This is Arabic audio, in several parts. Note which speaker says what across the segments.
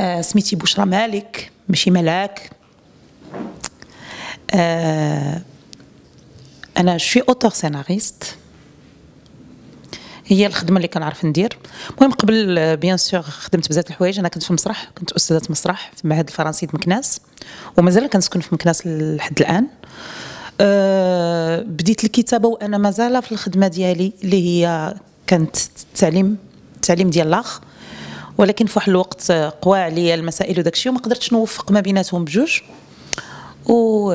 Speaker 1: آه سميتي بشرى مالك ماشي ملاك آه انا شوي اوتور سيناريست هي الخدمه اللي كنعرف ندير المهم قبل آه، بيان سور خدمت بزاف الحوايج انا كنت في المسرح كنت استاذه مسرح في المعهد الفرنسي في مكناس ومازال كنسكن في مكناس لحد الان أه بديت الكتابه وانا مازال في الخدمه ديالي اللي هي كانت التعليم التعليم ديال الاخ ولكن في واحد الوقت قوى عليا المسائل وداك الشيء وما قدرتش نوفق ما بيناتهم بجوج و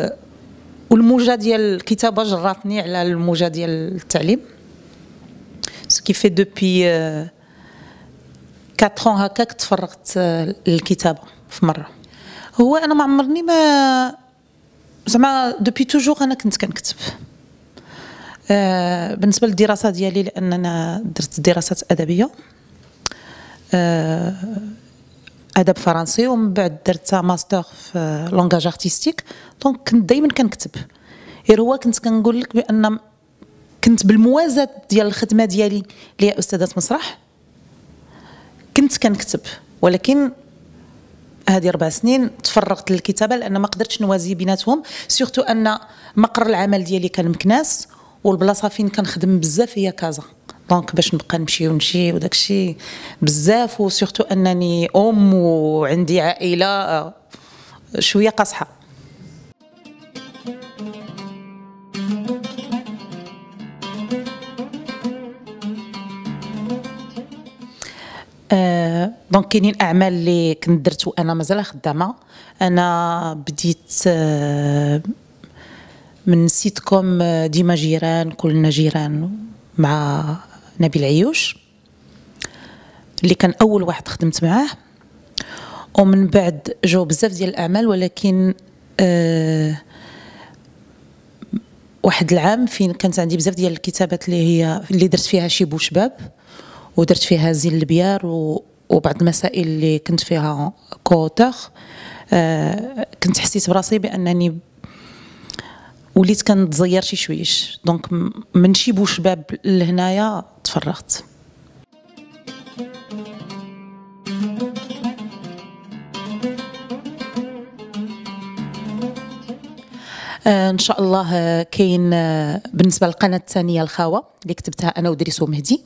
Speaker 1: والموجه ديال الكتابه جراتني على الموجه ديال التعليم سكي في دوبي 4 ans هكاك تفرغت آه، للكتابه في مره هو انا ما عمرني ما زعما دوبي توجور انا كنت كنكتب آه، بالنسبه للدراسه ديالي لان انا درت دراسات ادبيه آه، ادب فرنسي ومن بعد درت ماستر في لونغاج ارتستيك دونك كنت دائما كنكتب غير هو كنت كنقول لك بان كنت بالموازاه ديال الخدمه ديالي اللي هي استاذه مسرح كنت كنكتب ولكن هذه اربع سنين تفرغت للكتابه لان ما قدرتش نوازي بيناتهم سورتو ان مقر العمل ديالي كان مكناس والبلاصه فين كنخدم بزاف هي كازا دونك باش نبقى نمشي ونجي وداك الشيء بزاف وسورتو انني ام وعندي عائله آه، شويه قاصحه آه، دونك كاينين اعمال اللي كنت درت وانا مازال خدامه انا بديت آه، من سيتكم ديما جيران كلنا جيران مع نبيل عيوش اللي كان اول واحد خدمت معاه ومن بعد جاو بزاف ديال الاعمال ولكن آه واحد العام فين كانت عندي بزاف ديال الكتابات اللي هي اللي درت فيها بو شباب ودرت فيها زين البيار و وبعض المسائل اللي كنت فيها كوتر آه كنت حسيت براسي بانني وليت كنتزير شي شويش دونك من شي بوشباب لهنايا تفرغت آه، ان شاء الله كاين آه، بالنسبه للقناه الثانيه الخاوه اللي كتبتها انا ودريسو مهدي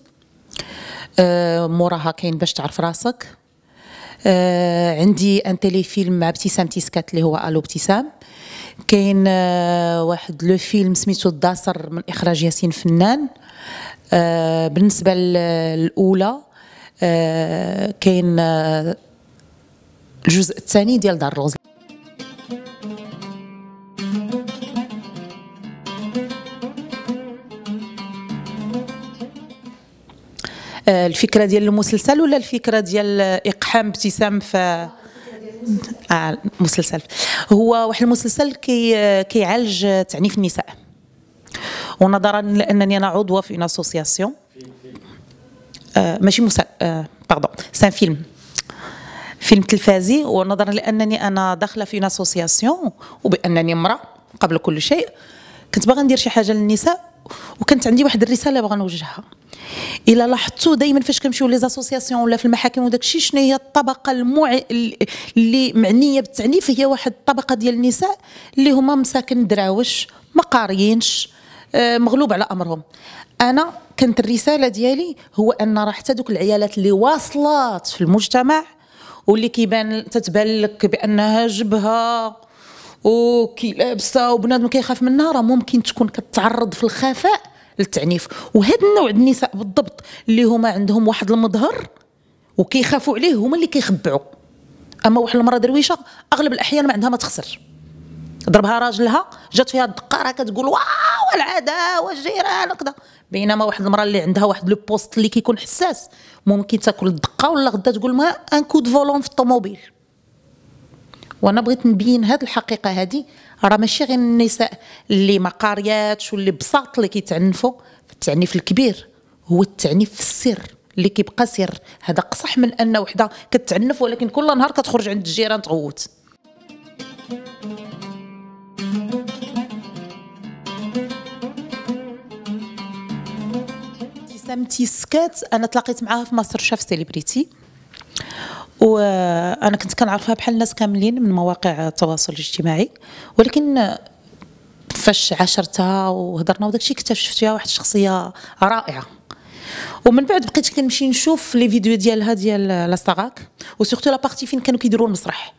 Speaker 1: آه، موراها كاين باش تعرف راسك عندي ان تيليفيلم مع ابتسام تيسكات اللي هو الو ابتسام كاين آه، واحد لو فيلم سميتو الداصر من اخراج ياسين فنان آه، بالنسبه للاولى آه، كاين الجزء الثاني ديال دار الغزل الفكره ديال المسلسل ولا الفكره ديال اقحام ابتسام في آه مسلسل هو واحد المسلسل كي كيعالج آه، تعنيف النساء ونظرا لانني انا عضوه في اسوسياسيون آه ماشي مسلسل آه باردون سان فيلم فيلم تلفازي ونظرا لانني انا داخله في اسوسياسيون وبانني امراه قبل كل شيء كنت باغا ندير شي حاجه للنساء وكانت عندي واحد الرساله باغا نوجهها الا لاحظتوا دائما فاش كنمشيو لي زاسوسياسيون ولا في المحاكم وداك الشيء شنو هي الطبقه المع اللي معنيه بالتعنيف هي واحد الطبقه ديال النساء اللي هما مساكن دراوش ما قاريينش آه، مغلوب على امرهم انا كانت الرساله ديالي هو ان راه حتى دوك العيالات اللي واصلات في المجتمع واللي كيبان تتبان لك بانها جبهه وكي لابسه وبنادم كيخاف منها راه ممكن تكون كتعرض في الخفاء للتعنيف وهذا النوع النساء بالضبط اللي هما عندهم واحد المظهر وكيخافوا عليه هما اللي كيخبعوا اما واحد المراه درويشه اغلب الاحيان ما عندها ما تخسر ضربها راجلها جات فيها الدقه راه كتقول واو العاده والجيران وكذا بينما واحد المراه اللي عندها واحد لو بوست اللي كيكون حساس ممكن تاكل الدقه ولا غدا تقول ما ان كود فولون في الطوموبيل وانا بغيت نبين هذه الحقيقه هذه راه ماشي غير النساء اللي ما قارياتش واللي بساط اللي كيتعنفوا التعنيف الكبير هو التعنيف في السر اللي كيبقى سر هذا قصح من ان وحده كتعنف ولكن كل نهار كتخرج عند الجيران تغوت ابتسام تيسكات انا تلاقيت معاها في مصر شاف سيليبريتي وانا كنت كنعرفها بحال الناس كاملين من مواقع التواصل الاجتماعي ولكن فاش عاشرتها وهضرنا وداكشي اكتشفت فيها واحد الشخصيه رائعه ومن بعد بقيت كنمشي نشوف لي فيديو ديالها ديال لاستغاك وسورتو لا بارتي فين كانوا كيديروا المسرح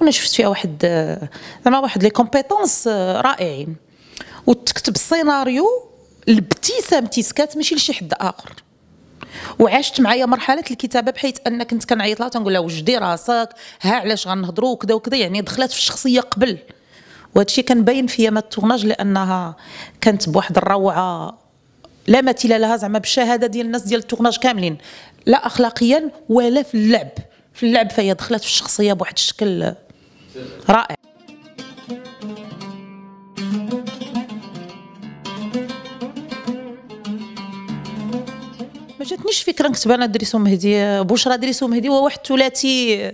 Speaker 1: وانا شفت فيها واحد زعما واحد لي كومبيتونس رائعين وتكتب السيناريو لابتسام تيسكات ماشي لشي حد اخر وعشت معايا مرحله الكتابه بحيث ان كنت كنعيط لها تنقول لها وجدي راسك ها علاش غنهضروا وكذا وكذا يعني دخلت في الشخصيه قبل وهادشي كان باين فيا ما التورناج لانها كانت بواحد الروعه لا مثيل لها زعما بالشهاده ديال الناس ديال التورناج كاملين لا اخلاقيا ولا في اللعب في اللعب فهي دخلت في الشخصيه بواحد الشكل رائع جاتنيش فكره نكتب انا دريسو مهدي بشرى دريسو مهدي هو واحد ثلاثي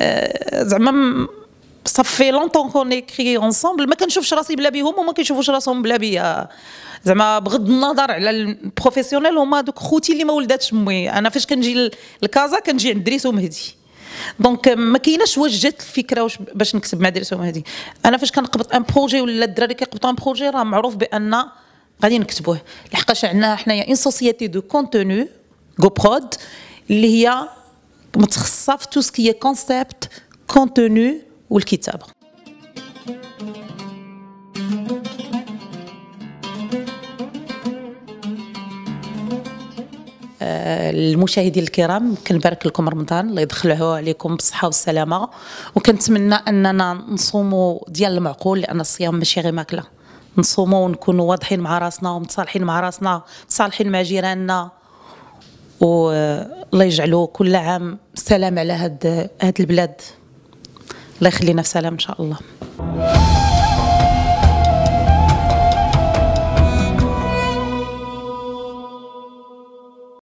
Speaker 1: آه، زعما صافي لونطون كون كري اونصومبل ما كنشوفش راسي بلا بيهم وما كيشوفوش راسهم بلا بيا زعما بغض النظر على البروفيسيونيل هما دوك خوتي اللي ما ولداتش مي انا فاش كنجي لكازا كنجي عند دريس ومهدي دونك euh, ما كايناش واش جات الفكره واش باش نكتب مع دريس ومهدي انا فاش كنقبط ان بروجي ولا الدراري كيقبطوا ان بروجي راه معروف بان غادي نكتبوه لحقاش عندنا حنايا ان سوسيتي دو كونتوني جو برود اللي هي متخصصه في تو سكي كونسيبت كونتوني والكتابه المشاهدين الكرام كنبارك لكم رمضان الله يدخله عليكم بالصحه والسلامه وكنتمنى اننا نصوموا ديال المعقول لان الصيام ماشي غير ماكله نصوموا ونكونوا واضحين مع راسنا ومتصالحين مع راسنا متصالحين مع جيراننا والله يجعلوا كل عام سلام على هاد هاد البلاد الله يخلينا في سلام ان شاء الله